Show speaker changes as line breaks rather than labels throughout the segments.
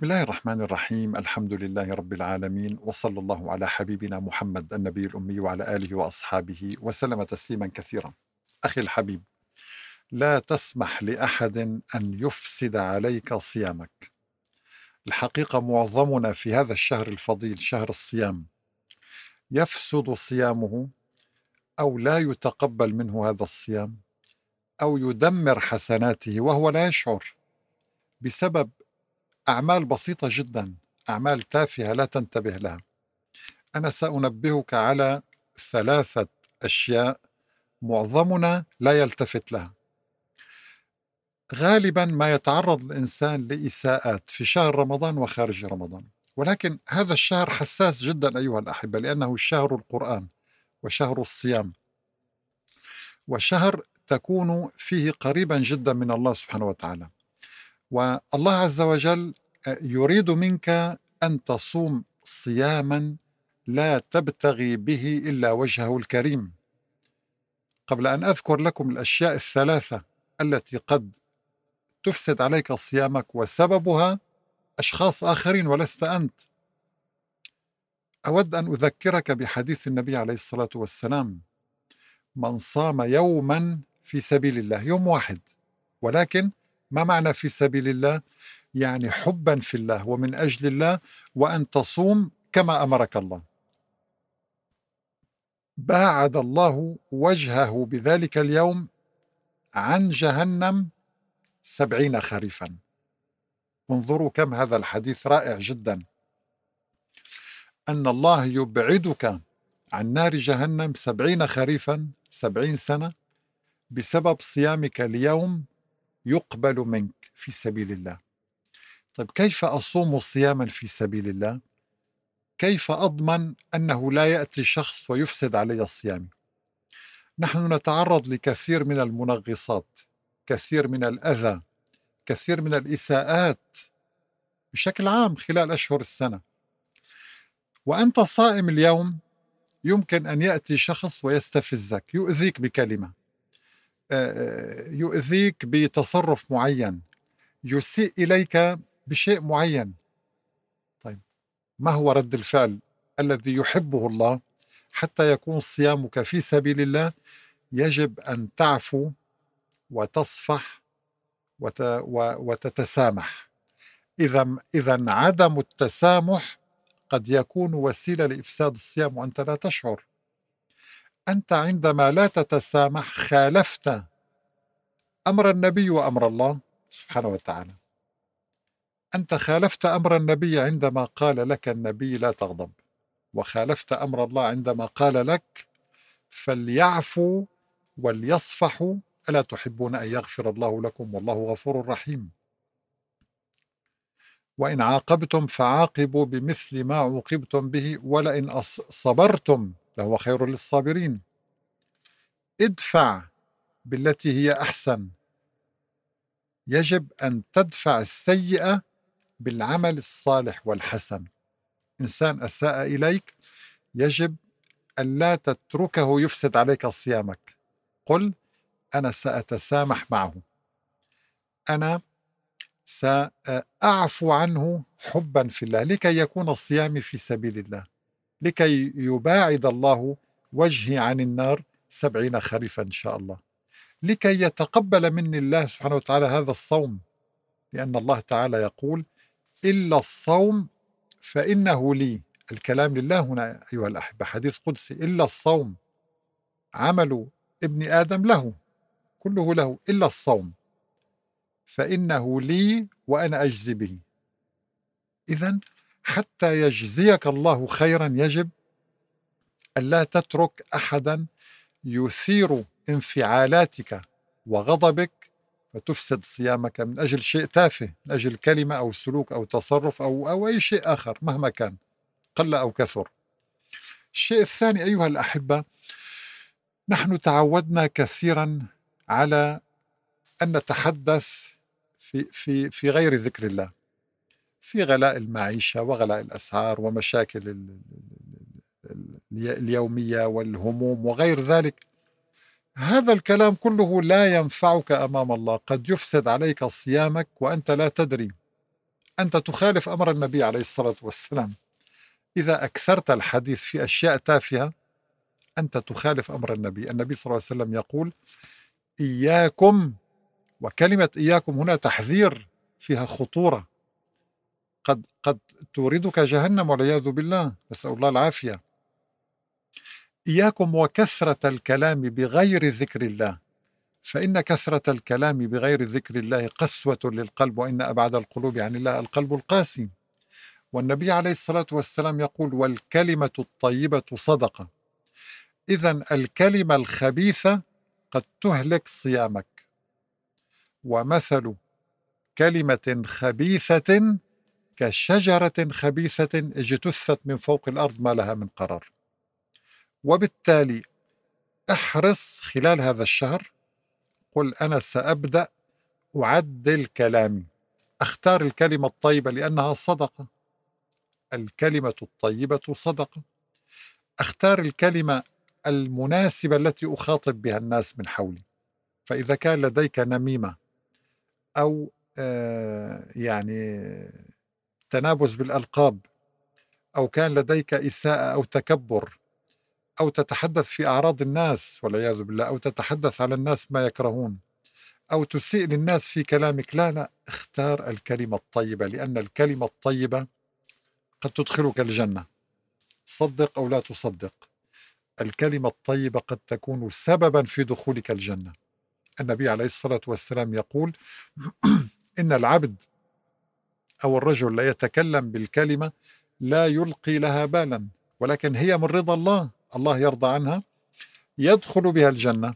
بسم الله الرحمن الرحيم الحمد لله رب العالمين وصلى الله على حبيبنا محمد النبي الأمي وعلى آله وأصحابه وسلم تسليما كثيرا أخي الحبيب لا تسمح لأحد أن يفسد عليك صيامك الحقيقة معظمنا في هذا الشهر الفضيل شهر الصيام يفسد صيامه أو لا يتقبل منه هذا الصيام أو يدمر حسناته وهو لا يشعر بسبب أعمال بسيطة جدا أعمال تافهة لا تنتبه لها أنا سأنبهك على ثلاثة أشياء معظمنا لا يلتفت لها غالبا ما يتعرض الإنسان لإساءات في شهر رمضان وخارج رمضان ولكن هذا الشهر حساس جدا أيها الأحبة لأنه شهر القرآن وشهر الصيام وشهر تكون فيه قريبا جدا من الله سبحانه وتعالى والله عز وجل يريد منك ان تصوم صياما لا تبتغي به الا وجهه الكريم قبل ان اذكر لكم الاشياء الثلاثه التي قد تفسد عليك صيامك وسببها اشخاص اخرين ولست انت اود ان اذكرك بحديث النبي عليه الصلاه والسلام من صام يوما في سبيل الله يوم واحد ولكن ما معنى في سبيل الله يعني حبا في الله ومن اجل الله وان تصوم كما امرك الله باعد الله وجهه بذلك اليوم عن جهنم سبعين خريفا انظروا كم هذا الحديث رائع جدا أن الله يبعدك عن نار جهنم سبعين خريفا سبعين سنة بسبب صيامك اليوم يقبل منك في سبيل الله طيب كيف أصوم صياما في سبيل الله؟ كيف أضمن أنه لا يأتي شخص ويفسد علي صيامي؟ نحن نتعرض لكثير من المنغصات كثير من الأذى كثير من الإساءات بشكل عام خلال أشهر السنة وأنت صائم اليوم يمكن أن يأتي شخص ويستفزك يؤذيك بكلمة آه، آه، يؤذيك بتصرف معين يسيء إليك بشيء معين طيب ما هو رد الفعل الذي يحبه الله حتى يكون صيامك في سبيل الله يجب أن تعفو وتصفح وت... وتتسامح إذا إذا عدم التسامح قد يكون وسيلة لإفساد الصيام وأنت لا تشعر أنت عندما لا تتسامح خالفت أمر النبي وأمر الله سبحانه وتعالى انت خالفت امر النبي عندما قال لك النبي لا تغضب وخالفت امر الله عندما قال لك فليعفوا وليصفحوا الا تحبون ان يغفر الله لكم والله غفور رحيم وان عاقبتم فعاقبوا بمثل ما عوقبتم به ولئن صبرتم لهو خير للصابرين ادفع بالتي هي احسن يجب ان تدفع السيئه بالعمل الصالح والحسن إنسان أساء إليك يجب ان لا تتركه يفسد عليك صيامك قل أنا سأتسامح معه أنا سأعفو عنه حبا في الله لكي يكون صيامي في سبيل الله لكي يباعد الله وجهي عن النار سبعين خريفا إن شاء الله لكي يتقبل مني الله سبحانه وتعالى هذا الصوم لأن الله تعالى يقول إلا الصوم فإنه لي الكلام لله هنا أيها الأحبة حديث قدسي إلا الصوم عمل ابن آدم له كله له إلا الصوم فإنه لي وأنا أجزي به إذا حتى يجزيك الله خيرا يجب ألا تترك أحدا يثير انفعالاتك وغضبك وتفسد صيامك من أجل شيء تافه من أجل كلمة أو سلوك أو تصرف أو, أو أي شيء آخر مهما كان قل أو كثر الشيء الثاني أيها الأحبة نحن تعودنا كثيرا على أن نتحدث في, في, في غير ذكر الله في غلاء المعيشة وغلاء الأسعار ومشاكل اليومية والهموم وغير ذلك هذا الكلام كله لا ينفعك امام الله قد يفسد عليك صيامك وانت لا تدري انت تخالف امر النبي عليه الصلاه والسلام اذا اكثرت الحديث في اشياء تافهه انت تخالف امر النبي النبي صلى الله عليه وسلم يقول اياكم وكلمه اياكم هنا تحذير فيها خطوره قد قد توردك جهنم والعياذ بالله نسال الله العافيه إياكم وكثرة الكلام بغير ذكر الله فإن كثرة الكلام بغير ذكر الله قسوة للقلب وإن أبعد القلوب عن الله القلب القاسي والنبي عليه الصلاة والسلام يقول والكلمة الطيبة صدقة إذا الكلمة الخبيثة قد تهلك صيامك ومثل كلمة خبيثة كشجرة خبيثة اجتثت من فوق الأرض ما لها من قرار وبالتالي احرص خلال هذا الشهر قل أنا سأبدأ أعدل كلامي أختار الكلمة الطيبة لأنها صدقة الكلمة الطيبة صدقة أختار الكلمة المناسبة التي أخاطب بها الناس من حولي فإذا كان لديك نميمة أو آه، يعني تنابز بالألقاب أو كان لديك إساءة أو تكبر أو تتحدث في أعراض الناس والعياذ بالله أو تتحدث على الناس ما يكرهون أو تسيء للناس في كلامك لا لا اختار الكلمة الطيبة لأن الكلمة الطيبة قد تدخلك الجنة صدق أو لا تصدق الكلمة الطيبة قد تكون سببا في دخولك الجنة النبي عليه الصلاة والسلام يقول إن العبد أو الرجل لا يتكلم بالكلمة لا يلقي لها بالا ولكن هي من رضا الله الله يرضى عنها يدخل بها الجنة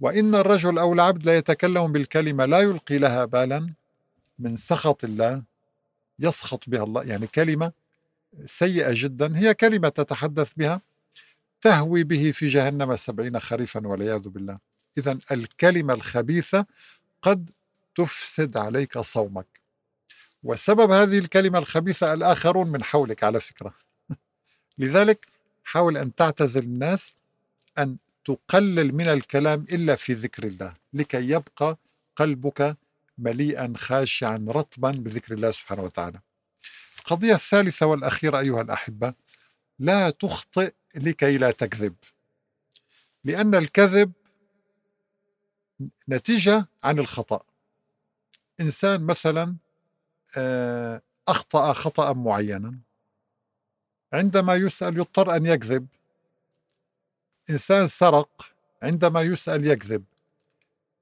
وإن الرجل أو العبد لا يتكلم بالكلمة لا يلقي لها بالا من سخط الله يسخط بها الله يعني كلمة سيئة جدا هي كلمة تتحدث بها تهوي به في جهنم سبعين خريفا والعياذ بالله إذا الكلمة الخبيثة قد تفسد عليك صومك وسبب هذه الكلمة الخبيثة الآخرون من حولك على فكرة لذلك حاول أن تعتزل الناس أن تقلل من الكلام إلا في ذكر الله لكي يبقى قلبك مليئا خاشعا رطبا بذكر الله سبحانه وتعالى القضية الثالثة والأخيرة أيها الأحبة لا تخطئ لكي لا تكذب لأن الكذب نتيجة عن الخطأ إنسان مثلا آه، أخطأ خطأ معينا عندما يسأل يضطر أن يكذب إنسان سرق عندما يسأل يكذب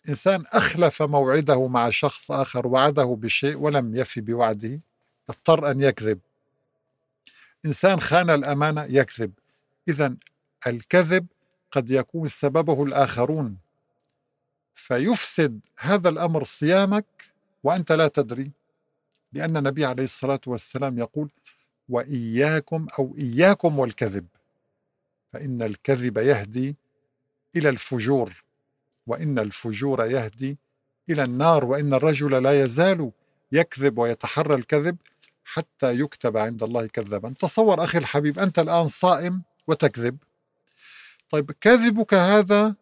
إنسان أخلف موعده مع شخص آخر وعده بشيء ولم يفي بوعده اضطر أن يكذب إنسان خان الأمانة يكذب إذا الكذب قد يكون سببه الآخرون فيفسد هذا الأمر صيامك وأنت لا تدري لأن النبي عليه الصلاة والسلام يقول واياكم او اياكم والكذب فان الكذب يهدي الى الفجور وان الفجور يهدي الى النار وان الرجل لا يزال يكذب ويتحرى الكذب حتى يكتب عند الله كذابا تصور اخي الحبيب انت الان صائم وتكذب طيب كذبك هذا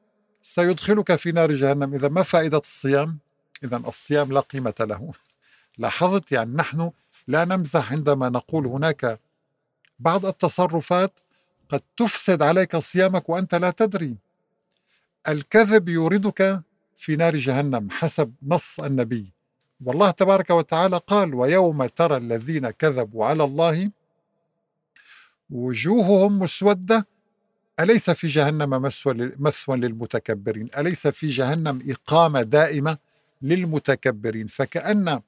سيدخلك في نار جهنم اذا ما فائده الصيام اذا الصيام لا قيمه له لاحظت يعني نحن لا نمزح عندما نقول هناك بعض التصرفات قد تفسد عليك صيامك وانت لا تدري الكذب يوردك في نار جهنم حسب نص النبي والله تبارك وتعالى قال ويوم ترى الذين كذبوا على الله وجوههم مسوده اليس في جهنم مثوى للمتكبرين اليس في جهنم اقامه دائمه للمتكبرين فكأن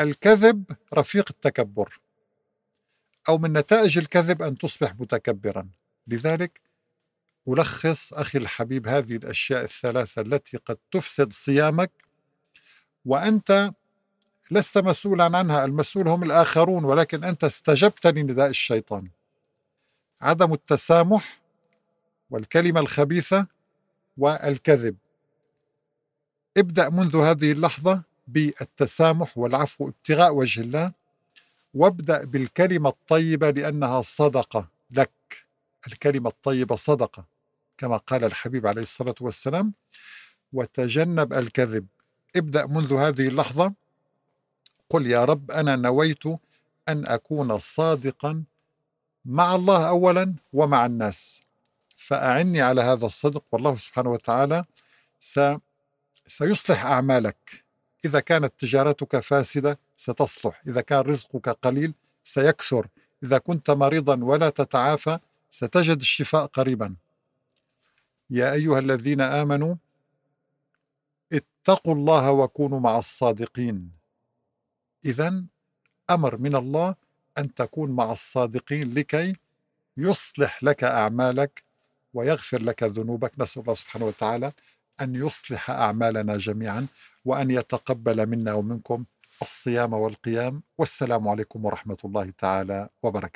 الكذب رفيق التكبر أو من نتائج الكذب أن تصبح متكبرا لذلك ألخص أخي الحبيب هذه الأشياء الثلاثة التي قد تفسد صيامك وأنت لست مسؤولا عنها المسؤول هم الآخرون ولكن أنت استجبت لنداء الشيطان عدم التسامح والكلمة الخبيثة والكذب ابدأ منذ هذه اللحظة بالتسامح والعفو ابتغاء وجه الله وابدأ بالكلمة الطيبة لأنها صدقة لك الكلمة الطيبة صدقة كما قال الحبيب عليه الصلاة والسلام وتجنب الكذب ابدأ منذ هذه اللحظة قل يا رب أنا نويت أن أكون صادقا مع الله أولا ومع الناس فأعني على هذا الصدق والله سبحانه وتعالى سيصلح أعمالك إذا كانت تجارتك فاسدة ستصلح إذا كان رزقك قليل سيكثر إذا كنت مريضا ولا تتعافى ستجد الشفاء قريبا يا أيها الذين آمنوا اتقوا الله وكونوا مع الصادقين إذا أمر من الله أن تكون مع الصادقين لكي يصلح لك أعمالك ويغفر لك ذنوبك نسأل الله سبحانه وتعالى أن يصلح أعمالنا جميعا وأن يتقبل منا ومنكم الصيام والقيام والسلام عليكم ورحمة الله تعالى وبركاته